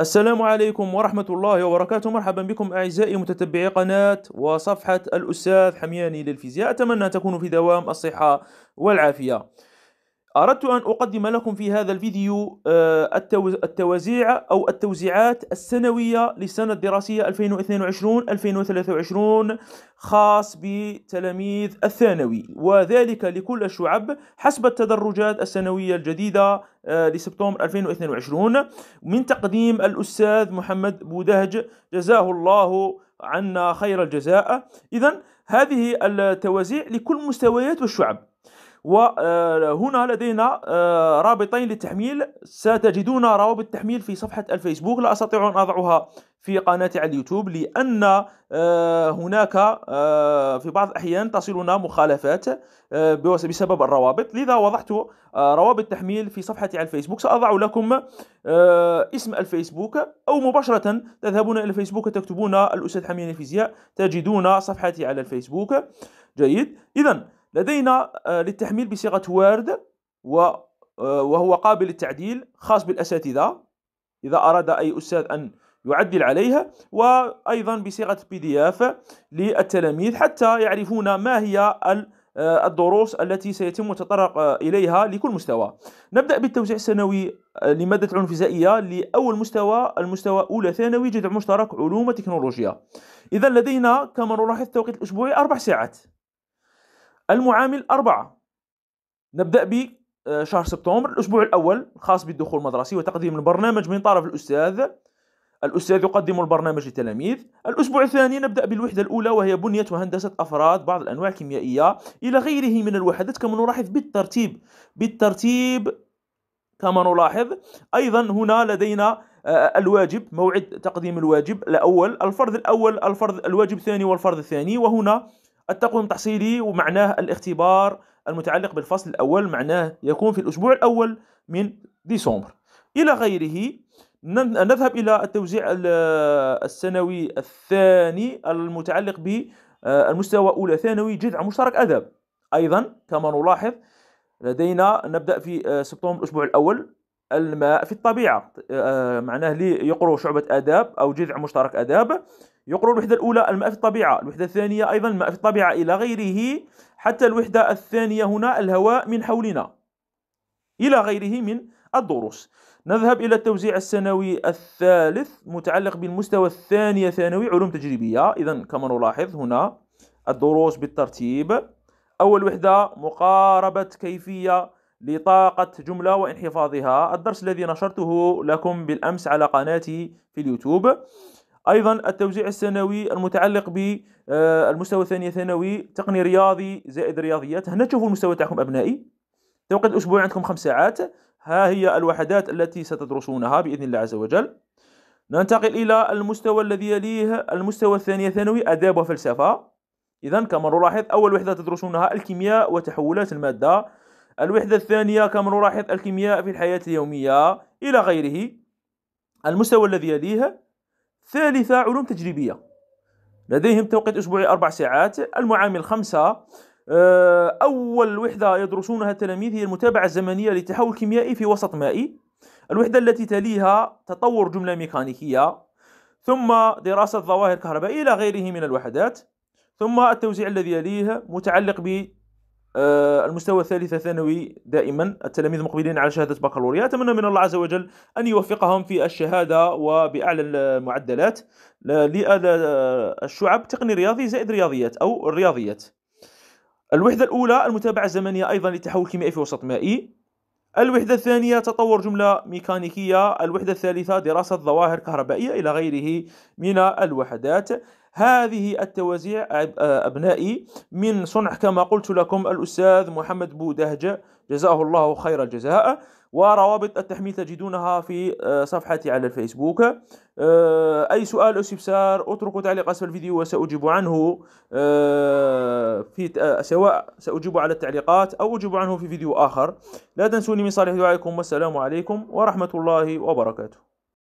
السلام عليكم ورحمة الله وبركاته مرحبا بكم أعزائي متتبعي قناة وصفحة الأستاذ حمياني للفيزياء أتمنى تكونوا في دوام الصحة والعافية أردت أن أقدم لكم في هذا الفيديو آه، التوزيع أو التوزيعات السنوية للسنة الدراسية 2022-2023 خاص بتلاميذ الثانوي وذلك لكل الشعب حسب التدرجات السنوية الجديدة آه، لسبتمبر 2022 من تقديم الأستاذ محمد بودهج جزاه الله عنا خير الجزاء إذا هذه التوزيع لكل مستويات الشعب وهنا آه، لدينا آه، رابطين للتحميل ستجدون روابط التحميل في صفحة الفيسبوك لا أستطيع أن أضعها في قناتي على اليوتيوب لأن آه، هناك في بعض الأحيان تصلنا مخالفات بسبب الروابط لذا وضعت روابط تحميل في صفحتي على الفيسبوك سأضع لكم اسم الفيسبوك أو مباشرة تذهبون إلى الفيسبوك تكتبون الأستاذ حميني الفيزياء تجدون صفحتي على الفيسبوك جيد إذا لدينا آه، للتحميل بصيغة وورد آه، وهو قابل للتعديل خاص بالأساتذة إذا أراد أي أستاذ أن يعدل عليها وأيضا بصيغة بي دي اف للتلاميذ حتى يعرفون ما هي آه، الدروس التي سيتم التطرق إليها لكل مستوى نبدأ بالتوزيع السنوي لمادة العلوم الفيزيائية لأول مستوى المستوى أولى ثانوي جذع مشترك علوم وتكنولوجيا إذا لدينا كما نلاحظ التوقيت الأسبوعي أربع ساعات المعامل أربعة نبدأ بشهر آه، سبتمبر الأسبوع الأول الخاص بالدخول المدرسي وتقديم البرنامج من طرف الأستاذ الأستاذ يقدم البرنامج للتلاميذ الأسبوع الثاني نبدأ بالوحدة الأولى وهي بنية وهندسة أفراد بعض الأنواع الكيميائية إلى غيره من الوحدات كما نلاحظ بالترتيب بالترتيب كما نلاحظ أيضا هنا لدينا آه، الواجب موعد تقديم الواجب الأول الفرض الأول الفرض الواجب الثاني والفرض الثاني وهنا التقويم التحصيلي ومعناه الاختبار المتعلق بالفصل الأول معناه يكون في الأسبوع الأول من ديسمبر إلى غيره نذهب إلى التوزيع السنوي الثاني المتعلق بالمستوى آه، أولى ثانوي جذع مشترك أدب أيضا كما نلاحظ لدينا نبدأ في آه، سبتمبر الأسبوع الأول الماء في الطبيعة آه، معناه لي شعبة آداب أو جذع مشترك آداب يقرر الوحدة الأولى الماء في الطبيعة الوحدة الثانية أيضا الماء في الطبيعة إلى غيره حتى الوحدة الثانية هنا الهواء من حولنا إلى غيره من الدروس نذهب إلى التوزيع السنوي الثالث متعلق بالمستوى الثاني ثانوي علوم تجريبية إذا كما نلاحظ هنا الدروس بالترتيب أول وحدة مقاربة كيفية لطاقة جملة وانحفاظها الدرس الذي نشرته لكم بالأمس على قناتي في اليوتيوب ايضا التوزيع السنوي المتعلق بالمستوى آه، الثاني ثانوي تقني رياضي زائد رياضيات هنا تشوفوا المستوى تاعكم ابنائي توقيت الاسبوع عندكم خمس ساعات ها هي الوحدات التي ستدرسونها باذن الله عز وجل ننتقل الى المستوى الذي يليه المستوى الثاني ثانوي اداب وفلسفه اذا كما نلاحظ اول وحده تدرسونها الكيمياء وتحولات الماده الوحده الثانيه كما نلاحظ الكيمياء في الحياه اليوميه الى غيره المستوى الذي يليه ثالثة علوم تجريبية لديهم توقيت أسبوعي أربع ساعات المعامل خمسة آه، أول وحدة يدرسونها التلاميذ هي المتابعة الزمنية للتحول الكيميائي في وسط مائي الوحدة التي تليها تطور جملة ميكانيكية ثم دراسة ظواهر كهربائية إلى غيره من الوحدات ثم التوزيع الذي يليه متعلق ب آه، المستوى الثالث ثانوي دائما التلاميذ مقبلين على شهادة بكالوريا أتمنى من الله عز وجل أن يوفقهم في الشهادة وبأعلى المعدلات للشعب آه، تقني رياضي زائد رياضيات أو الرياضيات الوحدة الأولى المتابعة الزمنية أيضا للتحول الكيميائي في وسط مائي الوحدة الثانية تطور جملة ميكانيكية الوحدة الثالثة دراسة ظواهر كهربائية إلى غيره من الوحدات هذه التوزيع آه، أبنائي من صنع كما قلت لكم الأستاذ محمد بودهجة جزاه الله خير الجزاء وروابط التحميل تجدونها في آه، صفحتي على الفيسبوك آه، أي سؤال أو استفسار اتركوا تعليق أسفل الفيديو وسأجيب عنه في سواء سأجيب على التعليقات أو أجيب عنه في فيديو آخر لا تنسوني من صالح دعائكم والسلام عليكم ورحمة الله وبركاته